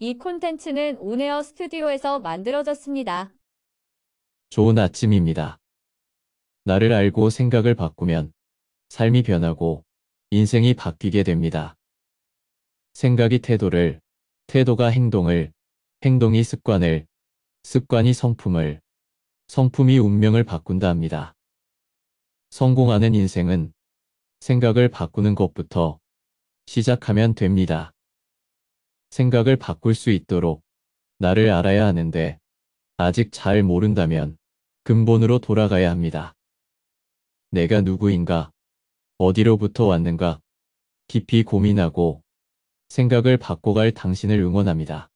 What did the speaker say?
이 콘텐츠는 온에어 스튜디오에서 만들어졌습니다. 좋은 아침입니다. 나를 알고 생각을 바꾸면 삶이 변하고 인생이 바뀌게 됩니다. 생각이 태도를, 태도가 행동을, 행동이 습관을, 습관이 성품을, 성품이 운명을 바꾼다 합니다. 성공하는 인생은 생각을 바꾸는 것부터 시작하면 됩니다. 생각을 바꿀 수 있도록 나를 알아야 하는데 아직 잘 모른다면 근본으로 돌아가야 합니다. 내가 누구인가? 어디로부터 왔는가? 깊이 고민하고 생각을 바꿔갈 당신을 응원합니다.